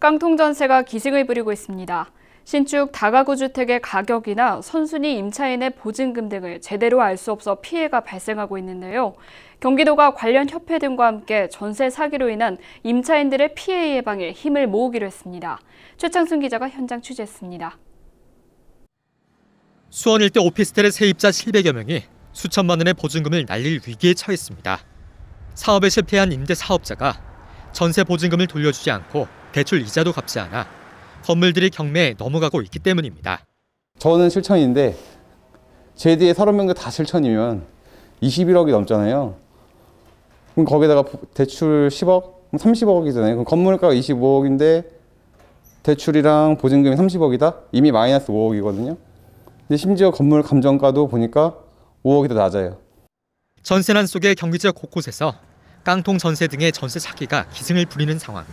깡통전세가 기승을 부리고 있습니다. 신축 다가구 주택의 가격이나 선순위 임차인의 보증금 등을 제대로 알 수 없어 피해가 발생하고 있는데요. 경기도가 관련 협회 등과 함께 전세 사기로 인한 임차인들의 피해 예방에 힘을 모으기로 했습니다. 최창순 기자가 현장 취재했습니다. 수원 일대 오피스텔의 세입자 700여 명이 수천만 원의 보증금을 날릴 위기에 처했습니다. 사업에 실패한 임대 사업자가 전세 보증금을 돌려주지 않고 대출 이자도 갚지 않아 건물들이 경매에 넘어가고 있기 때문입니다. 저는 7천인데 제 뒤에 3 0명다 7천이면 21억이 넘잖아요. 그럼 거기다가 대출 10억, 30억이잖아요. 그럼 건물가가 25억인데 대출이랑 보증금이 30억이다? 이미 마이너스 5억이거든요. 근데 심지어 건물 감정가도 보니까 5억이 더 낮아요. 전세난 속에 경기지역 곳곳에서 깡통 전세 등의 전세 사기가 기승을 부리는 상황.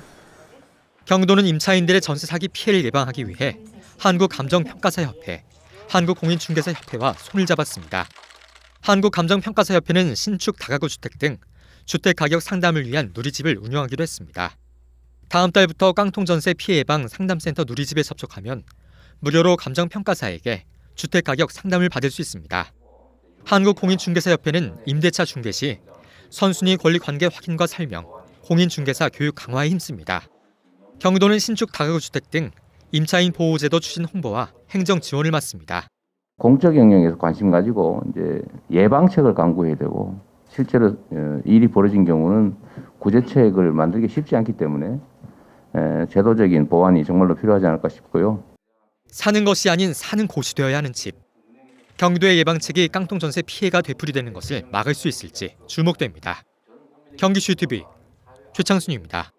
경도는 임차인들의 전세 사기 피해를 예방하기 위해 한국감정평가사협회, 한국공인중개사협회와 손을 잡았습니다. 한국감정평가사협회는 신축 다가구 주택 등 주택 가격 상담을 위한 누리집을 운영하기로 했습니다. 다음 달부터 깡통 전세 피해 예방 상담센터 누리집에 접촉하면 무료로 감정평가사에게 주택 가격 상담을 받을 수 있습니다. 한국공인중개사협회는 임대차 중개 시 선순위 권리 관계 확인과 설명, 공인중개사 교육 강화에 힘씁니다. 경기도는 신축 다가구주택 등 임차인 보호제도 추진 홍보와 행정 지원을 맡습니다. 공적 영역에서 관심 가지고 이제 예방책을 강구해야 되고 실제로 어, 일이 벌어진 경우는 구제책을 만들기 쉽지 않기 때문에 제도적인 보완이 정말로 필요하지 않을까 싶고요. 사는 것이 아닌 사는 곳이 되어야 하는 집. 경기도의 예방책이 깡통 전세 피해가 되풀이되는 것을 막을 수 있을지 주목됩니다. 경기슈TV 최창순입니다.